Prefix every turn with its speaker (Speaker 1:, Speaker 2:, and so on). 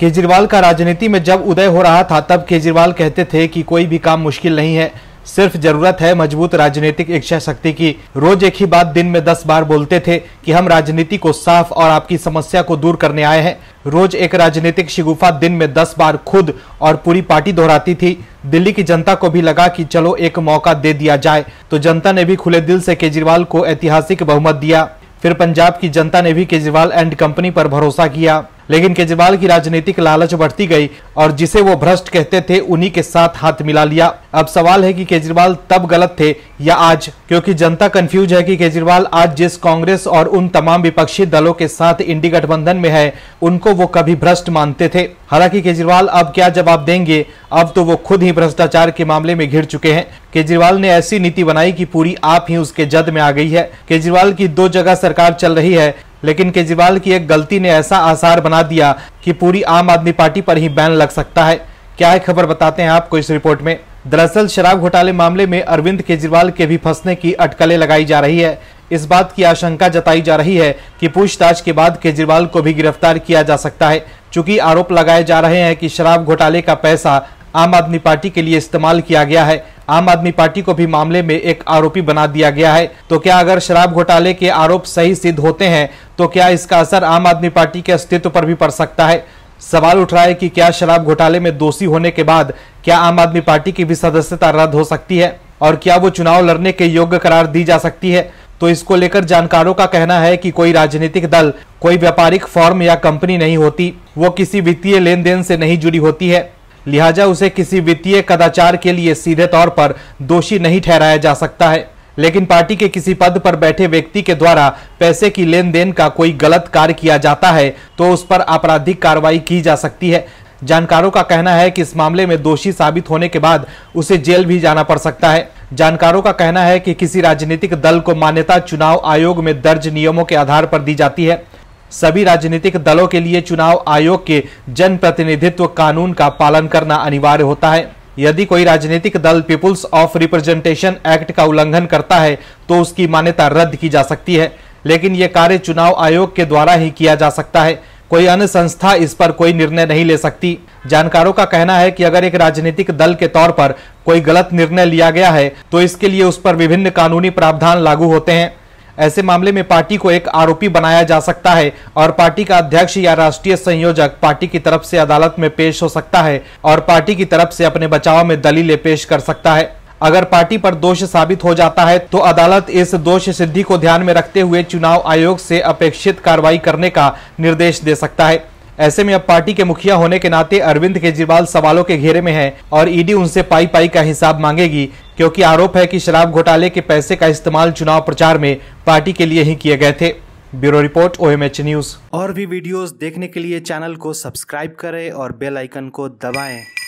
Speaker 1: केजरीवाल का राजनीति में जब उदय हो रहा था तब केजरीवाल कहते थे कि कोई भी काम मुश्किल नहीं है सिर्फ जरूरत है मजबूत राजनीतिक इच्छा शक्ति की रोज एक ही बात दिन में दस बार बोलते थे कि हम राजनीति को साफ और आपकी समस्या को दूर करने आए हैं रोज एक राजनीतिक शिगुफा दिन में दस बार खुद और पूरी पार्टी दोहराती थी दिल्ली की जनता को भी लगा कि चलो एक मौका दे दिया जाए तो जनता ने भी खुले दिल से केजरीवाल को ऐतिहासिक बहुमत दिया फिर पंजाब की जनता ने भी केजरीवाल एंड कंपनी पर भरोसा किया लेकिन केजरीवाल की राजनीतिक लालच बढ़ती गई और जिसे वो भ्रष्ट कहते थे उन्हीं के साथ हाथ मिला लिया अब सवाल है कि केजरीवाल तब गलत थे या आज क्योंकि जनता कंफ्यूज है कि केजरीवाल आज जिस कांग्रेस और उन तमाम विपक्षी दलों के साथ इंडी गठबंधन में है उनको वो कभी भ्रष्ट मानते थे हालांकि केजरीवाल अब क्या जवाब देंगे अब तो वो खुद ही भ्रष्टाचार के मामले में घिर चुके हैं केजरीवाल ने ऐसी नीति बनाई कि पूरी आप ही उसके जद में आ गई है केजरीवाल की दो जगह सरकार चल रही है लेकिन केजरीवाल की एक गलती ने ऐसा आसार बना दिया कि पूरी आम आदमी पार्टी पर ही बैन लग सकता है क्या है खबर बताते हैं आपको इस रिपोर्ट में दरअसल शराब घोटाले मामले में अरविंद केजरीवाल के भी फंसने की अटकलें लगाई जा रही है इस बात की आशंका जताई जा रही है कि पूछताछ के बाद केजरीवाल को भी गिरफ्तार किया जा सकता है चूंकि आरोप लगाए जा रहे हैं कि शराब घोटाले का पैसा आम आदमी पार्टी के लिए इस्तेमाल किया गया है आम आदमी पार्टी को भी मामले में एक आरोपी बना दिया गया है तो क्या अगर शराब घोटाले के आरोप सही सिद्ध होते हैं तो क्या इसका असर आम आदमी पार्टी के अस्तित्व पर भी पड़ सकता है सवाल उठ रहा है कि क्या शराब घोटाले में दोषी होने के बाद क्या आम आदमी पार्टी की भी सदस्यता रद्द हो सकती है और क्या वो चुनाव लड़ने के योग्य करार दी जा सकती है तो इसको लेकर जानकारों का कहना है कि कोई राजनीतिक दल कोई व्यापारिक फॉर्म या कंपनी नहीं होती वो किसी वित्तीय लेन देन से नहीं जुड़ी होती है लिहाजा उसे किसी वित्तीय कदाचार के लिए सीधे तौर पर दोषी नहीं ठहराया जा सकता है लेकिन पार्टी के किसी पद पर बैठे व्यक्ति के द्वारा पैसे की लेन देन का कोई गलत कार्य किया जाता है तो उस पर आपराधिक कार्रवाई की जा सकती है जानकारों का कहना है कि इस मामले में दोषी साबित होने के बाद उसे जेल भी जाना पड़ सकता है जानकारों का कहना है कि किसी राजनीतिक दल को मान्यता चुनाव आयोग में दर्ज नियमों के आधार पर दी जाती है सभी राजनीतिक दलों के लिए चुनाव आयोग के जनप्रतिनिधित्व कानून का पालन करना अनिवार्य होता है यदि कोई राजनीतिक दल पीपुल्स ऑफ रिप्रेजेंटेशन एक्ट का उल्लंघन करता है तो उसकी मान्यता रद्द की जा सकती है लेकिन यह कार्य चुनाव आयोग के द्वारा ही किया जा सकता है कोई अन्य संस्था इस पर कोई निर्णय नहीं ले सकती जानकारों का कहना है कि अगर एक राजनीतिक दल के तौर पर कोई गलत निर्णय लिया गया है तो इसके लिए उस पर विभिन्न कानूनी प्रावधान लागू होते हैं ऐसे मामले में पार्टी को एक आरोपी बनाया जा सकता है और पार्टी का अध्यक्ष या राष्ट्रीय संयोजक पार्टी की तरफ से अदालत में पेश हो सकता है और पार्टी की तरफ से अपने बचाव में दलीलें पेश कर सकता है अगर पार्टी पर दोष साबित हो जाता है तो अदालत इस दोष सिद्धि को ध्यान में रखते हुए चुनाव आयोग से अपेक्षित कार्रवाई करने का निर्देश दे सकता है ऐसे में अब पार्टी के मुखिया होने के नाते अरविंद केजरीवाल सवालों के घेरे में है और ईडी उनसे पाई पाई का हिसाब मांगेगी क्योंकि आरोप है कि शराब घोटाले के पैसे का इस्तेमाल चुनाव प्रचार में पार्टी के लिए ही किए गए थे ब्यूरो रिपोर्ट ओ न्यूज और भी वीडियोस देखने के लिए चैनल को सब्सक्राइब करें और बेल आइकन को दबाएं